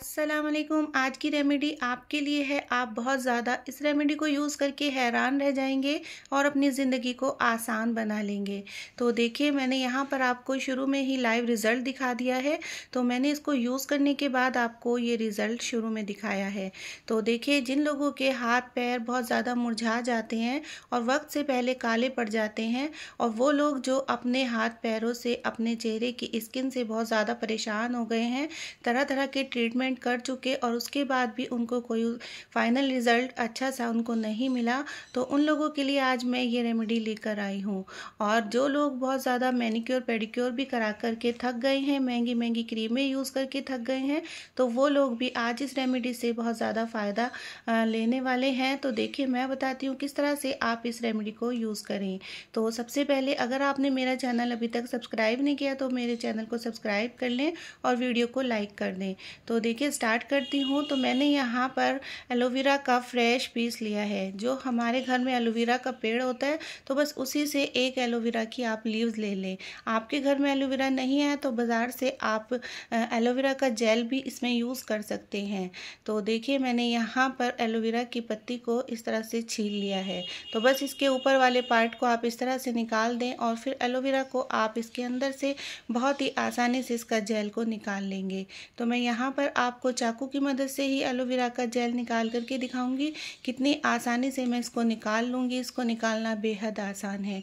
असलम आज की रेमेडी आपके लिए है आप बहुत ज़्यादा इस रेमेडी को यूज़ करके हैरान रह जाएंगे और अपनी ज़िंदगी को आसान बना लेंगे तो देखिए मैंने यहाँ पर आपको शुरू में ही लाइव रिज़ल्ट दिखा दिया है तो मैंने इसको यूज़ करने के बाद आपको ये रिज़ल्ट शुरू में दिखाया है तो देखिए जिन लोगों के हाथ पैर बहुत ज़्यादा मुरझा जाते हैं और वक्त से पहले काले पड़ जाते हैं और वो लोग जो अपने हाथ पैरों से अपने चेहरे की स्किन से बहुत ज़्यादा परेशान हो गए हैं तरह तरह के ट्रीटमेंट ट्रीटमेंट कर चुके और उसके बाद भी उनको कोई फाइनल रिज़ल्ट अच्छा सा उनको नहीं मिला तो उन लोगों के लिए आज मैं ये रेमेडी लेकर आई हूँ और जो लोग बहुत ज़्यादा मैनिक्योर पेडिक्योर भी करा करके थक गए हैं महंगी महंगी क्रीमें यूज़ करके थक गए हैं तो वो लोग भी आज इस रेमेडी से बहुत ज़्यादा फ़ायदा लेने वाले हैं तो देखिए मैं बताती हूँ किस तरह से आप इस रेमेडी को यूज़ करें तो सबसे पहले अगर आपने मेरा चैनल अभी तक सब्सक्राइब नहीं किया तो मेरे चैनल को सब्सक्राइब कर लें और वीडियो को लाइक कर दें तो देखिए स्टार्ट करती हूँ तो मैंने यहाँ पर एलोवेरा का फ्रेश पीस लिया है जो हमारे घर में एलोवेरा का पेड़ होता है तो बस उसी से एक एलोवेरा की आप लीव्स ले लें आपके घर में एलोवेरा नहीं है तो बाज़ार से आप एलोवेरा का जेल भी इसमें यूज़ कर सकते हैं तो देखिए मैंने यहाँ पर एलोवेरा की पत्ती को इस तरह से छील लिया है तो बस इसके ऊपर वाले पार्ट को आप इस तरह से निकाल दें और फिर एलोवेरा को आप इसके अंदर से बहुत ही आसानी से इसका जेल को निकाल लेंगे तो मैं यहाँ पर आपको चाकू की मदद से ही एलोवेरा का जेल निकाल करके दिखाऊंगी कितनी आसानी से मैं इसको निकाल लूँगी इसको निकालना बेहद आसान है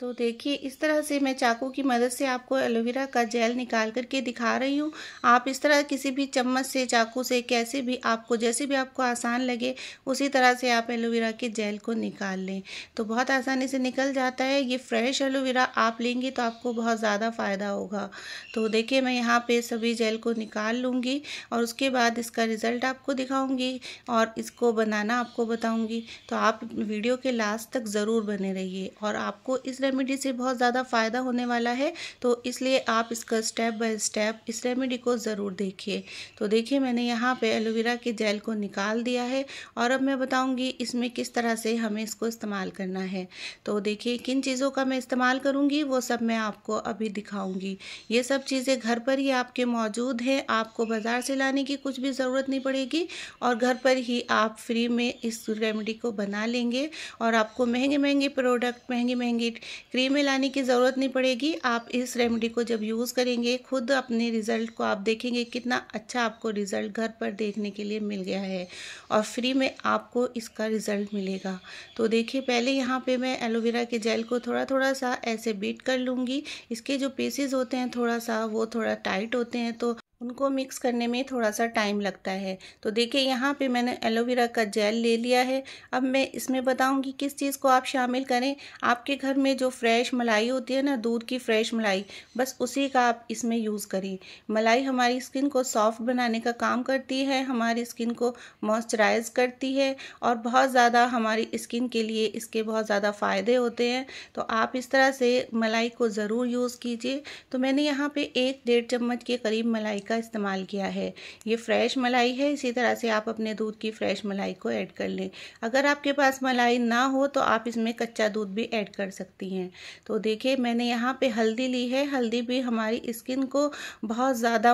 तो देखिए इस तरह से मैं चाकू की मदद से आपको एलोवेरा का जेल निकाल करके दिखा रही हूँ आप इस तरह किसी भी चम्मच से चाकू से कैसे भी आपको जैसे भी आपको आसान लगे उसी तरह से आप एलोवेरा के जेल को निकाल लें तो बहुत आसानी से निकल जाता है ये फ्रेश एलोवेरा आप लेंगी तो आपको बहुत ज़्यादा फ़ायदा होगा तो देखिए मैं यहाँ पर सभी जेल को निकाल लूँगी और उसके बाद इसका रिज़ल्ट आपको दिखाऊँगी और इसको बनाना आपको बताऊँगी तो आप वीडियो के लास्ट तक ज़रूर बने रहिए और आपको इस रेमेडी से बहुत ज़्यादा फ़ायदा होने वाला है तो इसलिए आप इसका स्टेप बाय स्टेप इस रेमेडी को ज़रूर देखिए तो देखिए मैंने यहाँ पे एलोवेरा के जेल को निकाल दिया है और अब मैं बताऊँगी इसमें किस तरह से हमें इसको इस्तेमाल करना है तो देखिए किन चीज़ों का मैं इस्तेमाल करूँगी वो सब मैं आपको अभी दिखाऊँगी ये सब चीज़ें घर पर ही आपके मौजूद हैं आपको बाज़ार से लाने की कुछ भी ज़रूरत नहीं पड़ेगी और घर पर ही आप फ्री में इस रेमेडी को बना लेंगे और आपको महंगे महंगे प्रोडक्ट महंगी महंगी क्रीम मिलाने की ज़रूरत नहीं पड़ेगी आप इस रेमेडी को जब यूज़ करेंगे खुद अपने रिज़ल्ट को आप देखेंगे कितना अच्छा आपको रिज़ल्ट घर पर देखने के लिए मिल गया है और फ्री में आपको इसका रिज़ल्ट मिलेगा तो देखिए पहले यहाँ पे मैं एलोवेरा के जेल को थोड़ा थोड़ा सा ऐसे बीट कर लूँगी इसके जो पीसीज होते हैं थोड़ा सा वो थोड़ा टाइट होते हैं तो उनको मिक्स करने में थोड़ा सा टाइम लगता है तो देखिए यहाँ पे मैंने एलोवेरा का जेल ले लिया है अब मैं इसमें बताऊँगी किस चीज़ को आप शामिल करें आपके घर में जो फ्रेश मलाई होती है ना दूध की फ्रेश मलाई बस उसी का आप इसमें यूज़ करें मलाई हमारी स्किन को सॉफ्ट बनाने का काम करती है हमारी स्किन को मॉइस्चराइज करती है और बहुत ज़्यादा हमारी स्किन के लिए इसके बहुत ज़्यादा फ़ायदे होते हैं तो आप इस तरह से मलाई को ज़रूर यूज़ कीजिए तो मैंने यहाँ पर एक डेढ़ चम्मच के करीब मलाई का इस्तेमाल किया है ये फ्रेश मलाई है इसी तरह से आप अपने दूध की फ्रेश मलाई को ऐड कर लें अगर आपके पास मलाई ना हो तो आप इसमें कच्चा दूध भी ऐड कर सकती हैं तो देखिए मैंने यहाँ पे हल्दी ली है हल्दी भी हमारी स्किन को बहुत ज़्यादा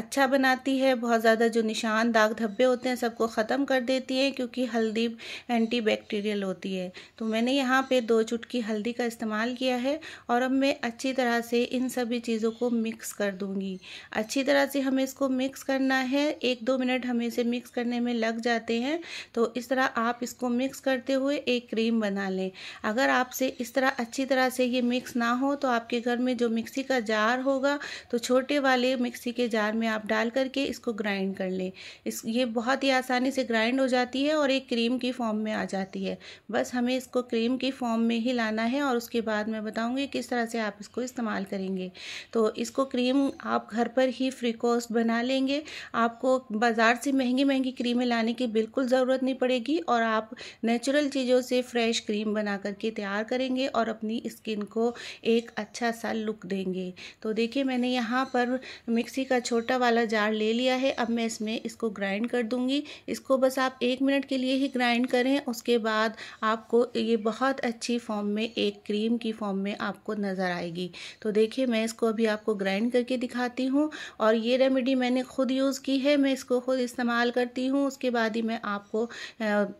अच्छा बनाती है बहुत ज़्यादा जो निशान दाग धब्बे होते हैं सबको ख़त्म कर देती है क्योंकि हल्दी एंटी बैक्टीरियल होती है तो मैंने यहाँ पे दो चुटकी हल्दी का इस्तेमाल किया है और अब मैं अच्छी तरह से इन सभी चीज़ों को मिक्स कर दूँगी अच्छी अच्छी तरह से हमें इसको मिक्स करना है एक दो मिनट हमें इसे मिक्स करने में लग जाते हैं तो इस तरह आप इसको मिक्स करते हुए एक क्रीम बना लें अगर आपसे इस तरह अच्छी तरह से ये मिक्स ना हो तो आपके घर में जो मिक्सी का जार होगा तो छोटे वाले मिक्सी के जार में आप डाल करके इसको ग्राइंड कर लें इस ये बहुत ही आसानी से ग्राइंड हो जाती है और एक क्रीम की फॉर्म में आ जाती है बस हमें इसको क्रीम की फॉर्म में ही लाना है और उसके बाद मैं बताऊँगी किस तरह से आप इसको इस्तेमाल करेंगे तो इसको क्रीम आप घर पर ही ही फ्री कॉस्ट बना लेंगे आपको बाज़ार से महंगी महंगी क्रीमें लाने की बिल्कुल ज़रूरत नहीं पड़ेगी और आप नेचुरल चीज़ों से फ्रेश क्रीम बना करके तैयार करेंगे और अपनी स्किन को एक अच्छा सा लुक देंगे तो देखिए मैंने यहाँ पर मिक्सी का छोटा वाला जार ले लिया है अब मैं इसमें इसको ग्राइंड कर दूँगी इसको बस आप एक मिनट के लिए ही ग्राइंड करें उसके बाद आपको ये बहुत अच्छी फॉर्म में एक क्रीम की फॉर्म में आपको नज़र आएगी तो देखिए मैं इसको अभी आपको ग्राइंड करके दिखाती हूँ और ये रेमेडी मैंने खुद यूज़ की है मैं इसको खुद इस्तेमाल करती हूँ उसके बाद ही मैं आपको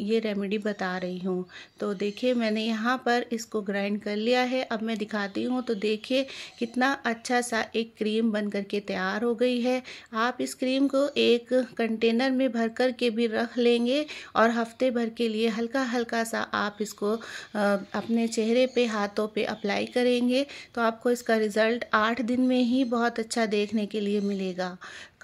ये रेमेडी बता रही हूँ तो देखिए मैंने यहाँ पर इसको ग्राइंड कर लिया है अब मैं दिखाती हूँ तो देखिए कितना अच्छा सा एक क्रीम बन करके तैयार हो गई है आप इस क्रीम को एक कंटेनर में भर कर के भी रख लेंगे और हफ्ते भर के लिए हल्का हल्का सा आप इसको अपने चेहरे पे हाथों पे अप्लाई करेंगे तो आपको इसका रिज़ल्ट आठ दिन में ही बहुत अच्छा देखने के लिए मिलेगा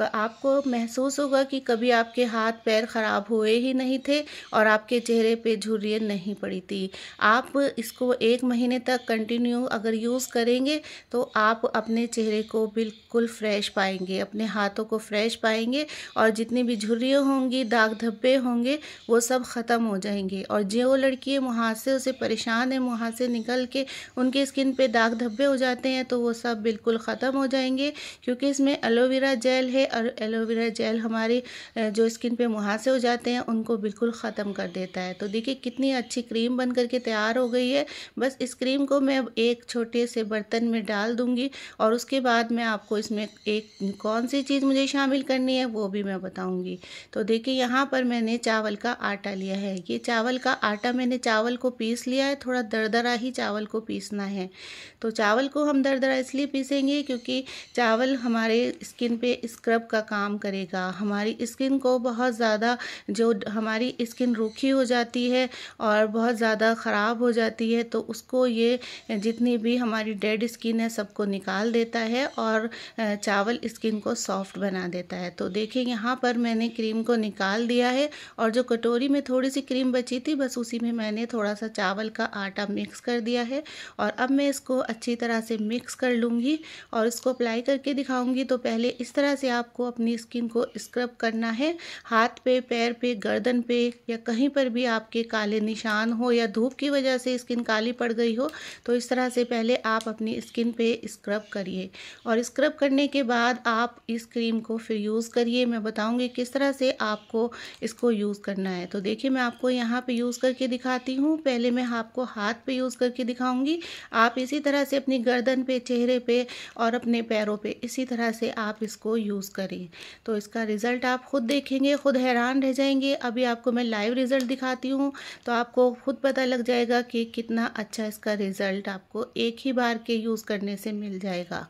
आपको महसूस होगा कि कभी आपके हाथ पैर ख़राब हुए ही नहीं थे और आपके चेहरे पे झुर्रिय नहीं पड़ी थी आप इसको एक महीने तक कंटिन्यू अगर यूज़ करेंगे तो आप अपने चेहरे को बिल्कुल फ्रेश पाएंगे अपने हाथों को फ्रेश पाएंगे और जितनी भी झुर्रिय होंगी दाग धब्बे होंगे वो सब ख़त्म हो जाएंगे और जो लड़की मुहासे उसे परेशान है मुहासे निकल के उनके स्किन पर दाग धब्बे हो जाते हैं तो वो सब बिल्कुल ख़त्म हो जाएंगे क्योंकि इसमें एलोवेरा जेल है और एलोवेरा जेल हमारी जो स्किन पे मुहासे हो जाते हैं उनको बिल्कुल ख़त्म कर देता है तो देखिए कितनी अच्छी क्रीम बन करके तैयार हो गई है बस इस क्रीम को मैं एक छोटे से बर्तन में डाल दूँगी और उसके बाद मैं आपको इसमें एक कौन सी चीज़ मुझे शामिल करनी है वो भी मैं बताऊँगी तो देखिए यहाँ पर मैंने चावल का आटा लिया है ये चावल का आटा मैंने चावल को पीस लिया है थोड़ा दरदरा ही चावल को पीसना है तो चावल को हम दरदरा इसलिए पीसेंगे क्योंकि चावल हमारे स्किन पे इसका स्क्रब का काम करेगा हमारी स्किन को बहुत ज़्यादा जो हमारी स्किन रूखी हो जाती है और बहुत ज़्यादा ख़राब हो जाती है तो उसको ये जितनी भी हमारी डेड स्किन है सबको निकाल देता है और चावल स्किन को सॉफ्ट बना देता है तो देखिए यहाँ पर मैंने क्रीम को निकाल दिया है और जो कटोरी में थोड़ी सी क्रीम बची थी बस उसी में मैंने थोड़ा सा चावल का आटा मिक्स कर दिया है और अब मैं इसको अच्छी तरह से मिक्स कर लूँगी और इसको अप्लाई करके दिखाऊँगी तो पहले इस तरह से आप आपको अपनी स्किन को स्क्रब करना है हाथ पे पैर पे गर्दन पे या कहीं पर भी आपके काले निशान हो या धूप की वजह से स्किन काली पड़ गई हो तो इस तरह से पहले आप अपनी स्किन पे स्क्रब करिए और स्क्रब करने के बाद आप इस क्रीम को फिर यूज़ करिए मैं बताऊँगी किस तरह से आपको इसको यूज़ करना है तो देखिए मैं आपको यहाँ पर यूज़ करके दिखाती हूँ पहले मैं आपको हाथ पर यूज़ करके दिखाऊँगी आप इसी तरह से अपनी गर्दन पे चेहरे पे और अपने पैरों पे इसी तरह से आप इसको यूज़ यूज़ करें तो इसका रिज़ल्ट आप खुद देखेंगे खुद हैरान रह जाएंगे अभी आपको मैं लाइव रिज़ल्ट दिखाती हूँ तो आपको खुद पता लग जाएगा कि कितना अच्छा इसका रिज़ल्ट आपको एक ही बार के यूज़ करने से मिल जाएगा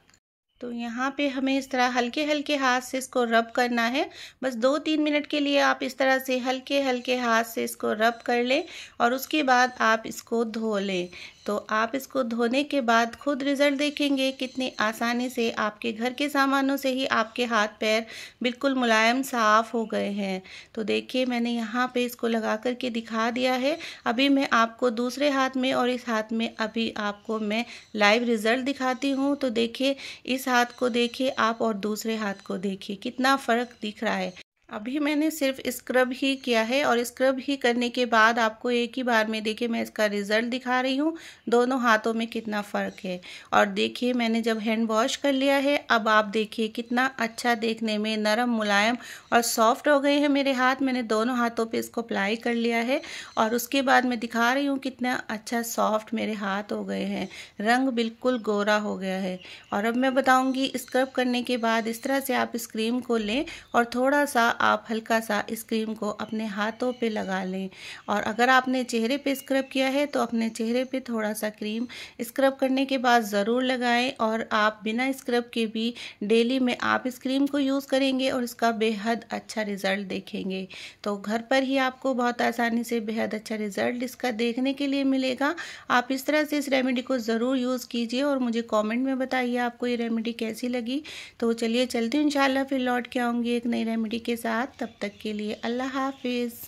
तो यहाँ पे हमें इस तरह हल्के हल्के हाथ से इसको रब करना है बस दो तीन मिनट के लिए आप इस तरह से हल्के हल्के हाथ से इसको रब कर लें और उसके बाद आप इसको धो लें दोस्तों आप इसको धोने के बाद खुद रिज़ल्ट देखेंगे कितनी आसानी से आपके घर के सामानों से ही आपके हाथ पैर बिल्कुल मुलायम साफ़ हो गए हैं तो देखिए मैंने यहाँ पे इसको लगा कर के दिखा दिया है अभी मैं आपको दूसरे हाथ में और इस हाथ में अभी आपको मैं लाइव रिज़ल्ट दिखाती हूँ तो देखिए इस हाथ को देखिए आप और दूसरे हाथ को देखिए कितना फ़र्क दिख रहा है अभी मैंने सिर्फ स्क्रब ही किया है और स्क्रब ही करने के बाद आपको एक ही बार में देखिए मैं इसका रिज़ल्ट दिखा रही हूँ दोनों हाथों में कितना फ़र्क है और देखिए मैंने जब हैंड वॉश कर लिया है अब आप देखिए कितना अच्छा देखने में नरम मुलायम और सॉफ्ट हो गए हैं मेरे हाथ मैंने दोनों हाथों पर इसको अप्लाई कर लिया है और उसके बाद मैं दिखा रही हूँ कितना अच्छा सॉफ्ट मेरे हाथ हो गए हैं रंग बिल्कुल गोरा हो गया है और अब मैं बताऊँगी स्क्रब करने के बाद इस तरह से आप इस क्रीम को लें और थोड़ा सा आप हल्का सा इस क्रीम को अपने हाथों पे लगा लें और अगर आपने चेहरे पे स्क्रब किया है तो अपने चेहरे पे थोड़ा सा क्रीम स्क्रब करने के बाद ज़रूर लगाएं और आप बिना स्क्रब के भी डेली में आप इस क्रीम को यूज़ करेंगे और इसका बेहद अच्छा रिज़ल्ट देखेंगे तो घर पर ही आपको बहुत आसानी से बेहद अच्छा रिज़ल्ट इसका देखने के लिए मिलेगा आप इस तरह से इस रेमेडी को ज़रूर यूज़ कीजिए और मुझे कॉमेंट में बताइए आपको ये रेमेडी कैसी लगी तो चलिए चलती हूँ इन फिर लौट के आऊँगी एक नई रेमेडी के साथ साथ तब तक के लिए अल्लाह हाफिज़